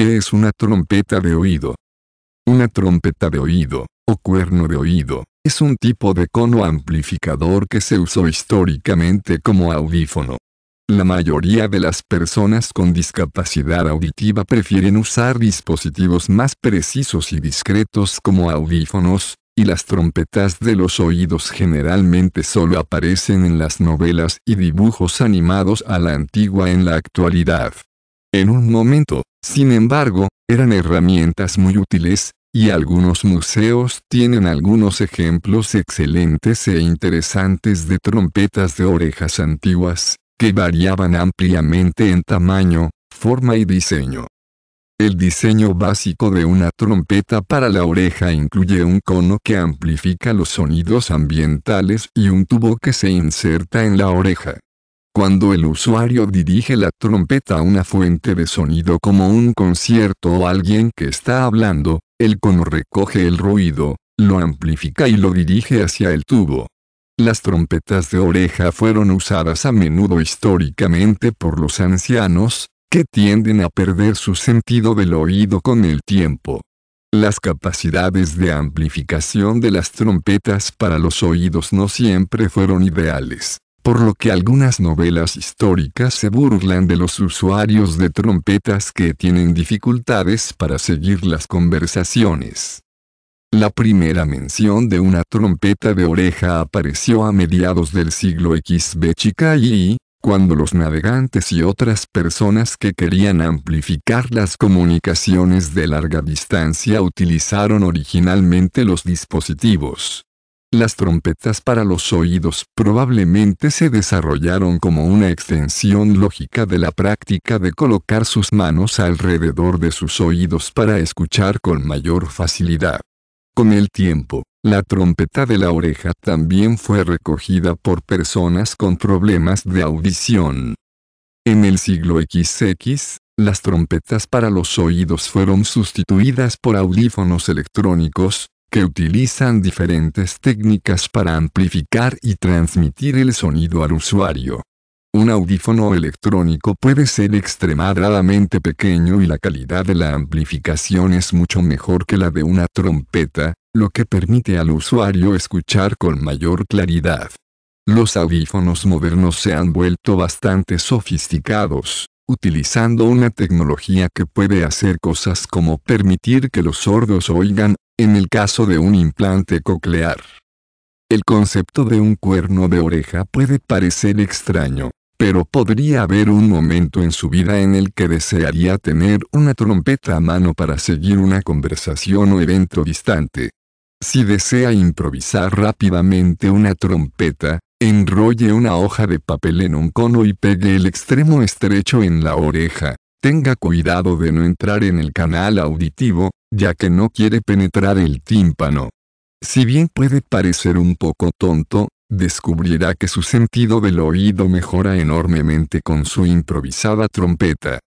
Este es una trompeta de oído? Una trompeta de oído, o cuerno de oído, es un tipo de cono amplificador que se usó históricamente como audífono. La mayoría de las personas con discapacidad auditiva prefieren usar dispositivos más precisos y discretos como audífonos, y las trompetas de los oídos generalmente solo aparecen en las novelas y dibujos animados a la antigua en la actualidad. En un momento, sin embargo, eran herramientas muy útiles, y algunos museos tienen algunos ejemplos excelentes e interesantes de trompetas de orejas antiguas, que variaban ampliamente en tamaño, forma y diseño. El diseño básico de una trompeta para la oreja incluye un cono que amplifica los sonidos ambientales y un tubo que se inserta en la oreja. Cuando el usuario dirige la trompeta a una fuente de sonido como un concierto o alguien que está hablando, el cono recoge el ruido, lo amplifica y lo dirige hacia el tubo. Las trompetas de oreja fueron usadas a menudo históricamente por los ancianos, que tienden a perder su sentido del oído con el tiempo. Las capacidades de amplificación de las trompetas para los oídos no siempre fueron ideales por lo que algunas novelas históricas se burlan de los usuarios de trompetas que tienen dificultades para seguir las conversaciones. La primera mención de una trompeta de oreja apareció a mediados del siglo XV y, cuando los navegantes y otras personas que querían amplificar las comunicaciones de larga distancia utilizaron originalmente los dispositivos. Las trompetas para los oídos probablemente se desarrollaron como una extensión lógica de la práctica de colocar sus manos alrededor de sus oídos para escuchar con mayor facilidad. Con el tiempo, la trompeta de la oreja también fue recogida por personas con problemas de audición. En el siglo XX, las trompetas para los oídos fueron sustituidas por audífonos electrónicos, que utilizan diferentes técnicas para amplificar y transmitir el sonido al usuario. Un audífono electrónico puede ser extremadamente pequeño y la calidad de la amplificación es mucho mejor que la de una trompeta, lo que permite al usuario escuchar con mayor claridad. Los audífonos modernos se han vuelto bastante sofisticados, utilizando una tecnología que puede hacer cosas como permitir que los sordos oigan en el caso de un implante coclear. El concepto de un cuerno de oreja puede parecer extraño, pero podría haber un momento en su vida en el que desearía tener una trompeta a mano para seguir una conversación o evento distante. Si desea improvisar rápidamente una trompeta, enrolle una hoja de papel en un cono y pegue el extremo estrecho en la oreja. Tenga cuidado de no entrar en el canal auditivo, ya que no quiere penetrar el tímpano. Si bien puede parecer un poco tonto, descubrirá que su sentido del oído mejora enormemente con su improvisada trompeta.